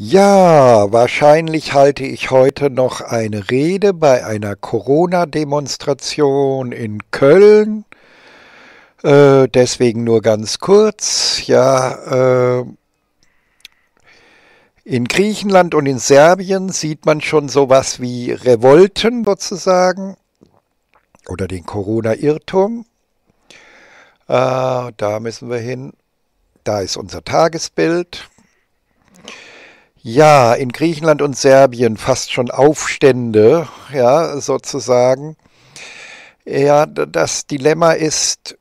Ja, wahrscheinlich halte ich heute noch eine Rede bei einer Corona-Demonstration in Köln. Äh, deswegen nur ganz kurz. Ja, äh, in Griechenland und in Serbien sieht man schon sowas wie Revolten sozusagen oder den Corona-Irrtum. Äh, da müssen wir hin. Da ist unser Tagesbild ja, in Griechenland und Serbien fast schon Aufstände, ja, sozusagen. Ja, das Dilemma ist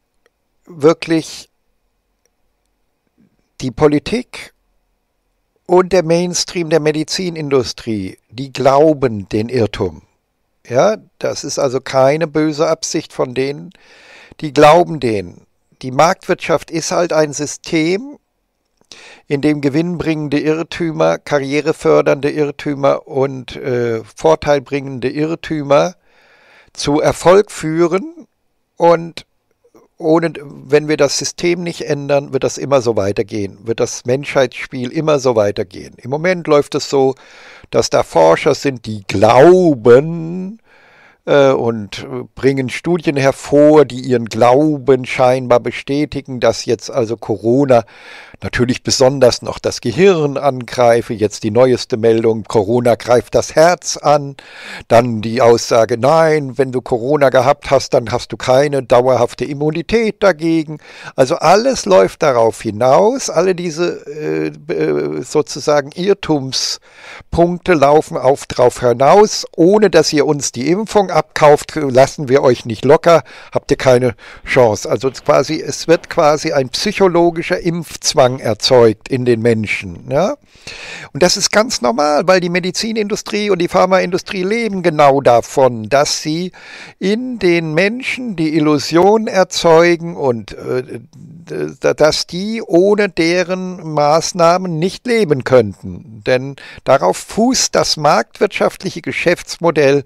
wirklich die Politik und der Mainstream der Medizinindustrie, die glauben den Irrtum. Ja, das ist also keine böse Absicht von denen, die glauben den. Die Marktwirtschaft ist halt ein System, in dem gewinnbringende Irrtümer, karrierefördernde Irrtümer und äh, vorteilbringende Irrtümer zu Erfolg führen und ohne, wenn wir das System nicht ändern, wird das immer so weitergehen, wird das Menschheitsspiel immer so weitergehen. Im Moment läuft es so, dass da Forscher sind, die glauben, äh, und äh, bringen Studien hervor, die ihren Glauben scheinbar bestätigen, dass jetzt also Corona natürlich besonders noch das Gehirn angreife. Jetzt die neueste Meldung, Corona greift das Herz an. Dann die Aussage, nein, wenn du Corona gehabt hast, dann hast du keine dauerhafte Immunität dagegen. Also alles läuft darauf hinaus. Alle diese äh, äh sozusagen Irrtumspunkte laufen auf drauf hinaus, ohne dass ihr uns die Impfung abkauft, lassen wir euch nicht locker, habt ihr keine Chance. Also es, quasi, es wird quasi ein psychologischer Impfzwang erzeugt in den Menschen. Ja? Und das ist ganz normal, weil die Medizinindustrie und die Pharmaindustrie leben genau davon, dass sie in den Menschen die Illusion erzeugen und äh, dass die ohne deren Maßnahmen nicht leben könnten. Denn darauf fußt das marktwirtschaftliche Geschäftsmodell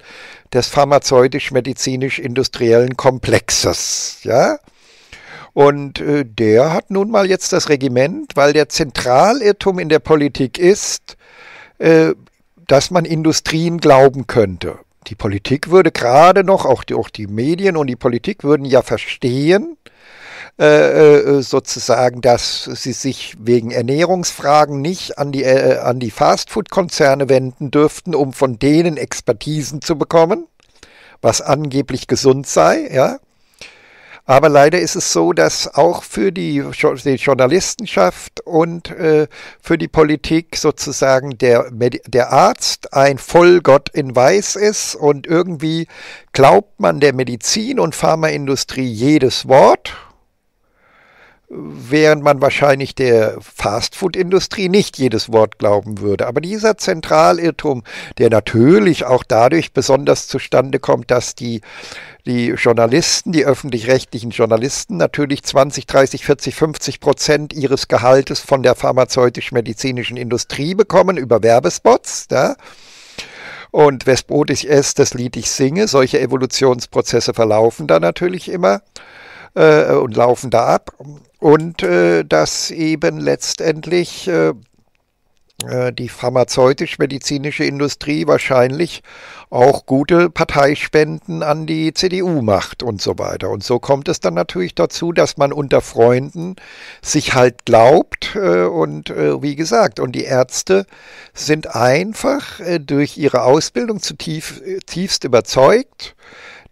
des pharmazeutisch-medizinisch-industriellen Komplexes. Ja? Und äh, der hat nun mal jetzt das Regiment, weil der Zentralirrtum in der Politik ist, äh, dass man Industrien glauben könnte. Die Politik würde gerade noch, auch die, auch die Medien und die Politik würden ja verstehen, äh, äh, sozusagen, dass sie sich wegen Ernährungsfragen nicht an die, äh, die Fastfood-Konzerne wenden dürften, um von denen Expertisen zu bekommen, was angeblich gesund sei, ja. Aber leider ist es so, dass auch für die, die Journalistenschaft und äh, für die Politik sozusagen der, der Arzt ein Vollgott in Weiß ist und irgendwie glaubt man der Medizin und Pharmaindustrie jedes Wort während man wahrscheinlich der Fastfood-Industrie nicht jedes Wort glauben würde. Aber dieser Zentralirrtum, der natürlich auch dadurch besonders zustande kommt, dass die, die Journalisten, die öffentlich-rechtlichen Journalisten natürlich 20, 30, 40, 50 Prozent ihres Gehaltes von der pharmazeutisch-medizinischen Industrie bekommen über Werbespots. da. Und Westbrot ich esse, das Lied ich singe, solche Evolutionsprozesse verlaufen da natürlich immer äh, und laufen da ab. Und äh, dass eben letztendlich äh, äh die pharmazeutisch-medizinische Industrie wahrscheinlich auch gute Parteispenden an die CDU macht und so weiter. Und so kommt es dann natürlich dazu, dass man unter Freunden sich halt glaubt äh, und äh, wie gesagt, und die Ärzte sind einfach durch ihre Ausbildung zutiefst überzeugt,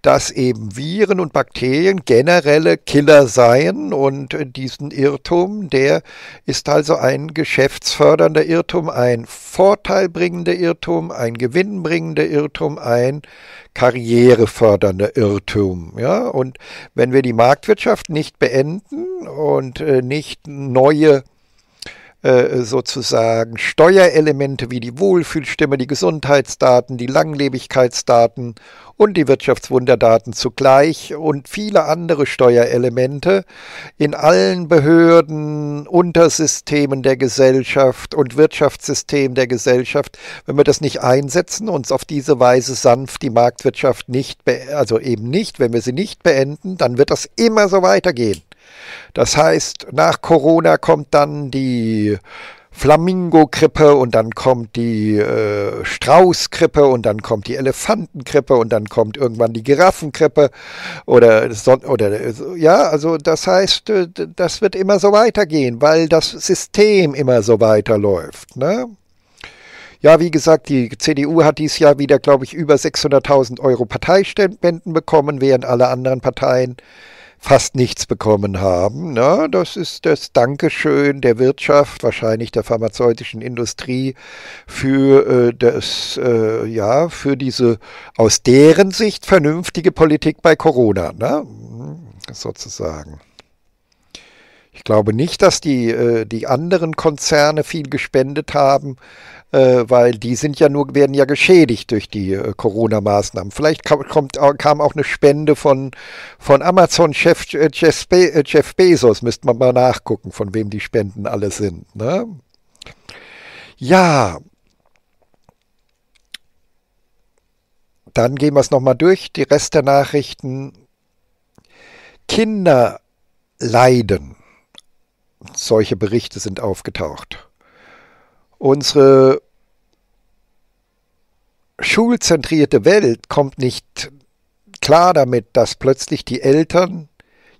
dass eben Viren und Bakterien generelle Killer seien und äh, diesen Irrtum, der ist also ein geschäftsfördernder Irrtum, ein vorteilbringender Irrtum, ein gewinnbringender Irrtum, ein karrierefördernder Irrtum. Ja? Und wenn wir die Marktwirtschaft nicht beenden und äh, nicht neue äh, sozusagen Steuerelemente wie die Wohlfühlstimme, die Gesundheitsdaten, die Langlebigkeitsdaten und die Wirtschaftswunderdaten zugleich und viele andere Steuerelemente in allen Behörden, Untersystemen der Gesellschaft und Wirtschaftssystemen der Gesellschaft, wenn wir das nicht einsetzen, und auf diese Weise sanft die Marktwirtschaft nicht, also eben nicht, wenn wir sie nicht beenden, dann wird das immer so weitergehen. Das heißt, nach Corona kommt dann die Flamingo-Krippe und dann kommt die äh, Strauß-Krippe und dann kommt die Elefantenkrippe und dann kommt irgendwann die Giraffenkrippe oder, oder ja, also das heißt, äh, das wird immer so weitergehen, weil das System immer so weiterläuft. Ne? Ja, wie gesagt, die CDU hat dieses Jahr wieder, glaube ich, über 600.000 Euro Parteispenden bekommen, während alle anderen Parteien fast nichts bekommen haben. Na, das ist das Dankeschön der Wirtschaft, wahrscheinlich der pharmazeutischen Industrie für äh, das, äh, ja, für diese aus deren Sicht vernünftige Politik bei Corona, ne? sozusagen. Ich glaube nicht, dass die, äh, die anderen Konzerne viel gespendet haben, äh, weil die sind ja nur, werden ja geschädigt durch die äh, Corona-Maßnahmen. Vielleicht kommt, kam auch eine Spende von, von Amazon-Chef äh, Jeff, Be Jeff Bezos, müsste man mal nachgucken, von wem die Spenden alle sind. Ne? Ja, dann gehen wir es nochmal durch. Die Rest der Nachrichten. Kinder leiden. Solche Berichte sind aufgetaucht. Unsere schulzentrierte Welt kommt nicht klar damit, dass plötzlich die Eltern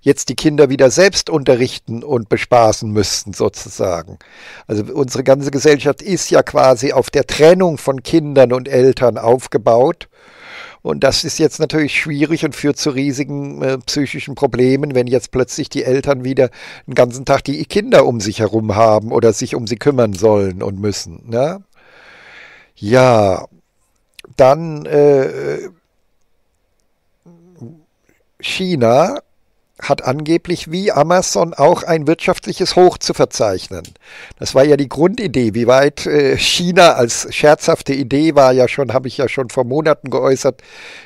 jetzt die Kinder wieder selbst unterrichten und bespaßen müssten, sozusagen. Also unsere ganze Gesellschaft ist ja quasi auf der Trennung von Kindern und Eltern aufgebaut. Und das ist jetzt natürlich schwierig und führt zu riesigen äh, psychischen Problemen, wenn jetzt plötzlich die Eltern wieder den ganzen Tag die Kinder um sich herum haben oder sich um sie kümmern sollen und müssen. Ne? Ja, dann äh, äh China hat angeblich wie Amazon auch ein wirtschaftliches Hoch zu verzeichnen. Das war ja die Grundidee, wie weit äh, China als scherzhafte Idee war ja schon, habe ich ja schon vor Monaten geäußert,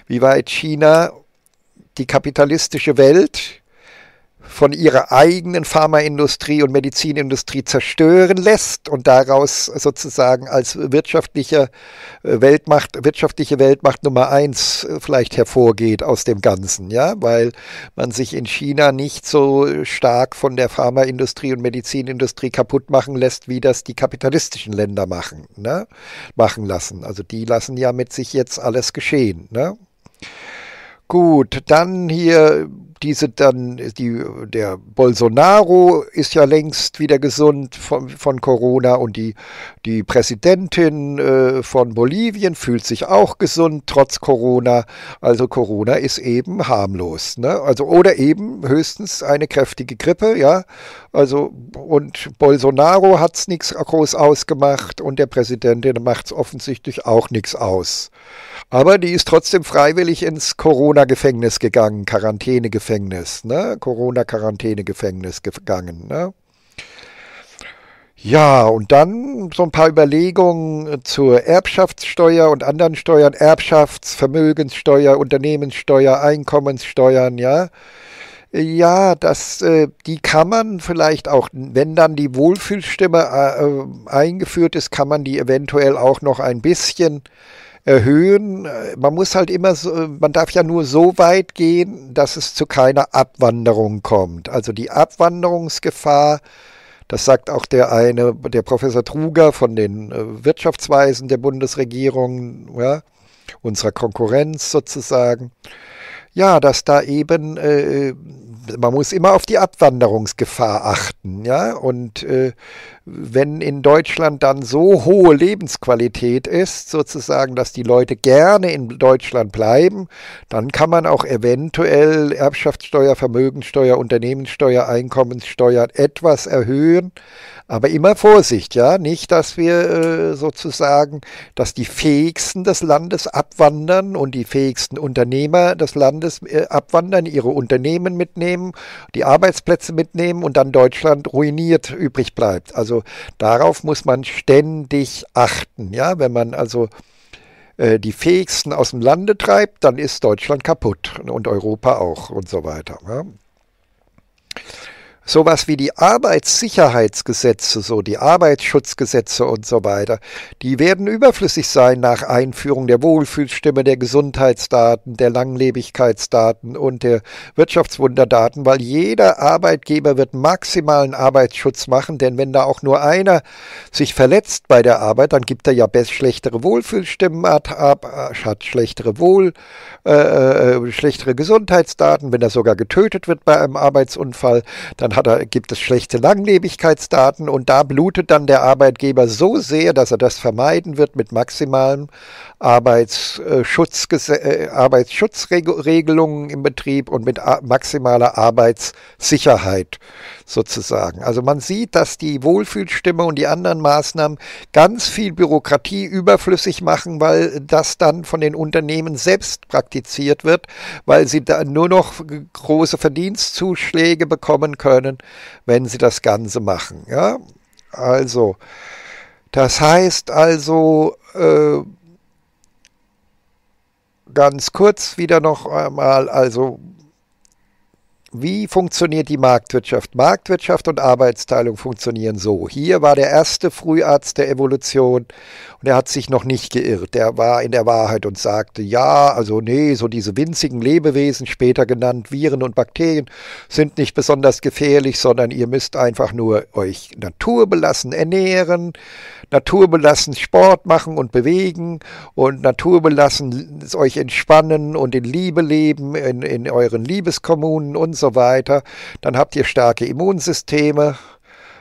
wie weit China die kapitalistische Welt von ihrer eigenen Pharmaindustrie und Medizinindustrie zerstören lässt und daraus sozusagen als wirtschaftliche äh, Weltmacht, wirtschaftliche Weltmacht Nummer eins äh, vielleicht hervorgeht aus dem Ganzen, ja, weil man sich in China nicht so stark von der Pharmaindustrie und Medizinindustrie kaputt machen lässt, wie das die kapitalistischen Länder machen, ne? machen lassen. Also die lassen ja mit sich jetzt alles geschehen, ne? Gut, dann hier die sind dann, die, der Bolsonaro ist ja längst wieder gesund von, von Corona und die, die Präsidentin äh, von Bolivien fühlt sich auch gesund trotz Corona. Also Corona ist eben harmlos. Ne? Also oder eben höchstens eine kräftige Grippe, ja. Also und Bolsonaro hat es nichts groß ausgemacht und der Präsidentin macht es offensichtlich auch nichts aus. Aber die ist trotzdem freiwillig ins Corona-Gefängnis gegangen, Quarantäne-Gefängnis, ne? Corona-Quarantäne-Gefängnis gegangen, ne? Ja, und dann so ein paar Überlegungen zur Erbschaftssteuer und anderen Steuern, Erbschafts-, Vermögenssteuer, Unternehmenssteuer, Einkommenssteuern, ja. Ja, das, äh, die kann man vielleicht auch, wenn dann die Wohlfühlstimme äh, eingeführt ist, kann man die eventuell auch noch ein bisschen erhöhen. Man muss halt immer so, man darf ja nur so weit gehen, dass es zu keiner Abwanderung kommt. Also die Abwanderungsgefahr, das sagt auch der eine, der Professor Truger von den äh, Wirtschaftsweisen der Bundesregierung, ja, unserer Konkurrenz sozusagen. Ja, dass da eben, äh, äh man muss immer auf die Abwanderungsgefahr achten. Arbeiten. Ja? Und äh, wenn in Deutschland dann so hohe Lebensqualität ist, sozusagen, dass die Leute gerne in Deutschland bleiben, dann kann man auch eventuell Erbschaftssteuer, Vermögensteuer, Unternehmenssteuer, Einkommenssteuer etwas erhöhen. Aber immer Vorsicht, ja, nicht, dass wir äh, sozusagen, dass die Fähigsten des Landes abwandern und die fähigsten Unternehmer des Landes äh, abwandern, ihre Unternehmen mitnehmen, die Arbeitsplätze mitnehmen und dann Deutschland dann ruiniert übrig bleibt. Also darauf muss man ständig achten. Ja, wenn man also äh, die Fähigsten aus dem Lande treibt, dann ist Deutschland kaputt und Europa auch und so weiter sowas wie die Arbeitssicherheitsgesetze, so die Arbeitsschutzgesetze und so weiter, die werden überflüssig sein nach Einführung der Wohlfühlstimme, der Gesundheitsdaten, der Langlebigkeitsdaten und der Wirtschaftswunderdaten, weil jeder Arbeitgeber wird maximalen Arbeitsschutz machen, denn wenn da auch nur einer sich verletzt bei der Arbeit, dann gibt er ja best schlechtere Wohlfühlstimmen ab, hat schlechtere Wohl, äh, äh, äh, schlechtere Gesundheitsdaten, wenn er sogar getötet wird bei einem Arbeitsunfall, dann hat er, gibt es schlechte Langlebigkeitsdaten und da blutet dann der Arbeitgeber so sehr, dass er das vermeiden wird mit maximalen Arbeitsschutz, äh, äh, Arbeitsschutzregelungen im Betrieb und mit maximaler Arbeitssicherheit sozusagen. Also man sieht, dass die Wohlfühlstimme und die anderen Maßnahmen ganz viel Bürokratie überflüssig machen, weil das dann von den Unternehmen selbst praktiziert wird, weil sie da nur noch große Verdienstzuschläge bekommen können, wenn sie das Ganze machen. Ja? Also, das heißt also, äh, ganz kurz wieder noch einmal, also wie funktioniert die Marktwirtschaft? Marktwirtschaft und Arbeitsteilung funktionieren so. Hier war der erste Früharzt der Evolution und er hat sich noch nicht geirrt. Er war in der Wahrheit und sagte, ja, also nee, so diese winzigen Lebewesen, später genannt Viren und Bakterien, sind nicht besonders gefährlich, sondern ihr müsst einfach nur euch naturbelassen ernähren, naturbelassen Sport machen und bewegen und naturbelassen euch entspannen und in Liebe leben, in, in euren Liebeskommunen und so so weiter, dann habt ihr starke Immunsysteme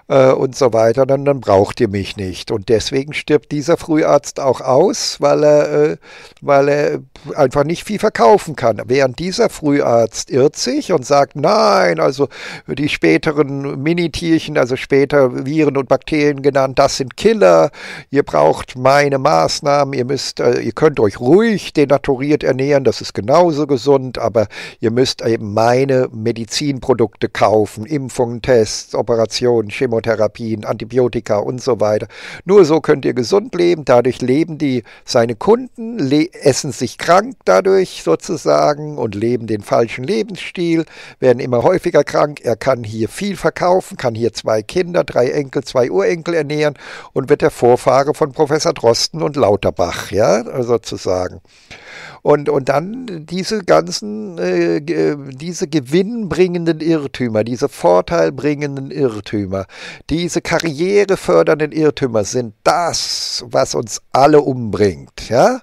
äh, und so weiter, dann, dann braucht ihr mich nicht. Und deswegen stirbt dieser Früharzt auch aus, weil er, äh, weil er einfach nicht viel verkaufen kann. Während dieser Früharzt irrt sich und sagt, nein, also die späteren Minitierchen, also später Viren und Bakterien genannt, das sind Killer, ihr braucht meine Maßnahmen, ihr müsst, äh, ihr könnt euch ruhig denaturiert ernähren, das ist genauso gesund, aber ihr müsst eben meine Medizinprodukte kaufen, Impfungen, Tests, Operationen, Chemotherapien, Antibiotika und so weiter. Nur so könnt ihr gesund leben, dadurch leben die, seine Kunden, essen sich krank, krank dadurch sozusagen und leben den falschen Lebensstil, werden immer häufiger krank. Er kann hier viel verkaufen, kann hier zwei Kinder, drei Enkel, zwei Urenkel ernähren und wird der Vorfahre von Professor Drosten und Lauterbach, ja, sozusagen. Und, und dann diese ganzen, äh, äh, diese gewinnbringenden Irrtümer, diese vorteilbringenden Irrtümer, diese karrierefördernden Irrtümer sind das, was uns alle umbringt. Ja?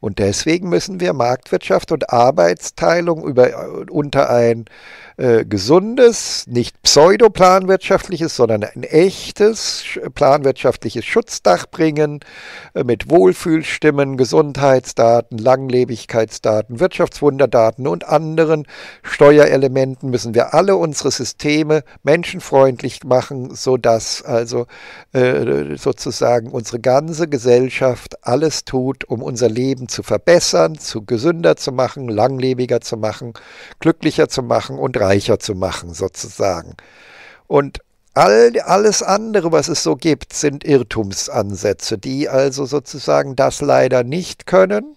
Und deswegen müssen wir Marktwirtschaft und Arbeitsteilung über, äh, unter ein äh, gesundes, nicht pseudoplanwirtschaftliches, sondern ein echtes planwirtschaftliches Schutzdach bringen äh, mit Wohlfühlstimmen, Gesundheitsdaten, Langlebigkeitsdaten, Wirtschaftswunderdaten und anderen Steuerelementen müssen wir alle unsere Systeme menschenfreundlich machen, sodass also äh, sozusagen unsere ganze Gesellschaft alles tut, um unser Leben zu verbessern, zu gesünder zu machen, langlebiger zu machen, glücklicher zu machen und reicher zu machen, sozusagen. Und all, alles andere, was es so gibt, sind Irrtumsansätze, die also sozusagen das leider nicht können,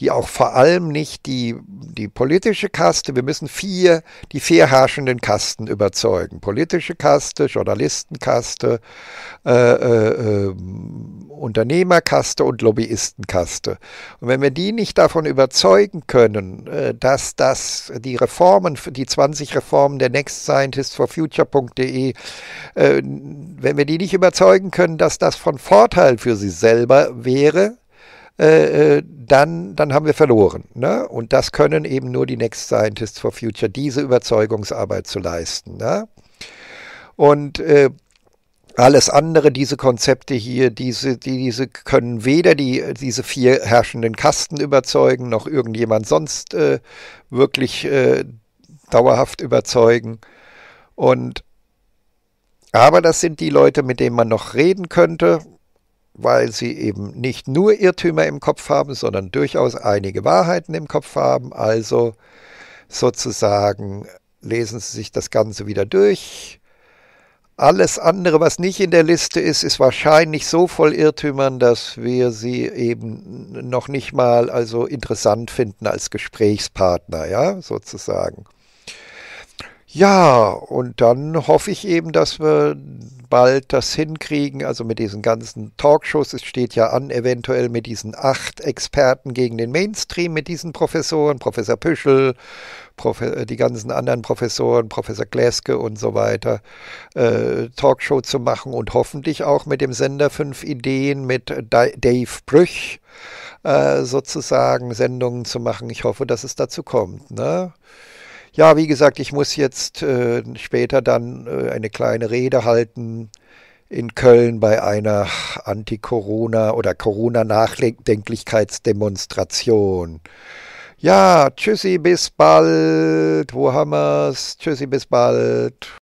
die auch vor allem nicht die, die politische Kaste, wir müssen vier, die vier herrschenden Kasten überzeugen. Politische Kaste, Journalistenkaste, äh, äh, ähm, Unternehmerkaste und Lobbyistenkaste. Und wenn wir die nicht davon überzeugen können, äh, dass das die Reformen, die 20 Reformen der Next Scientist for Future.de, äh, wenn wir die nicht überzeugen können, dass das von Vorteil für sie selber wäre, äh, dann, dann haben wir verloren. Ne? Und das können eben nur die Next Scientists for Future, diese Überzeugungsarbeit zu leisten. Ne? Und äh, alles andere, diese Konzepte hier, diese, die, diese können weder die, diese vier herrschenden Kasten überzeugen, noch irgendjemand sonst äh, wirklich äh, dauerhaft überzeugen. Und aber das sind die Leute, mit denen man noch reden könnte, weil sie eben nicht nur Irrtümer im Kopf haben, sondern durchaus einige Wahrheiten im Kopf haben. Also sozusagen lesen Sie sich das Ganze wieder durch alles andere, was nicht in der Liste ist, ist wahrscheinlich so voll Irrtümern, dass wir sie eben noch nicht mal also interessant finden als Gesprächspartner, ja, sozusagen. Ja, und dann hoffe ich eben, dass wir bald das hinkriegen, also mit diesen ganzen Talkshows, es steht ja an, eventuell mit diesen acht Experten gegen den Mainstream, mit diesen Professoren, Professor Püschel, Profe äh, die ganzen anderen Professoren, Professor Gleske und so weiter, äh, Talkshow zu machen und hoffentlich auch mit dem Sender Fünf Ideen, mit Dave Brüch äh, sozusagen Sendungen zu machen. Ich hoffe, dass es dazu kommt. Ne? Ja, wie gesagt, ich muss jetzt äh, später dann äh, eine kleine Rede halten in Köln bei einer Anti-Corona- oder Corona-Nachdenklichkeitsdemonstration. Ja, tschüssi, bis bald. Wo haben wir's? Tschüssi, bis bald.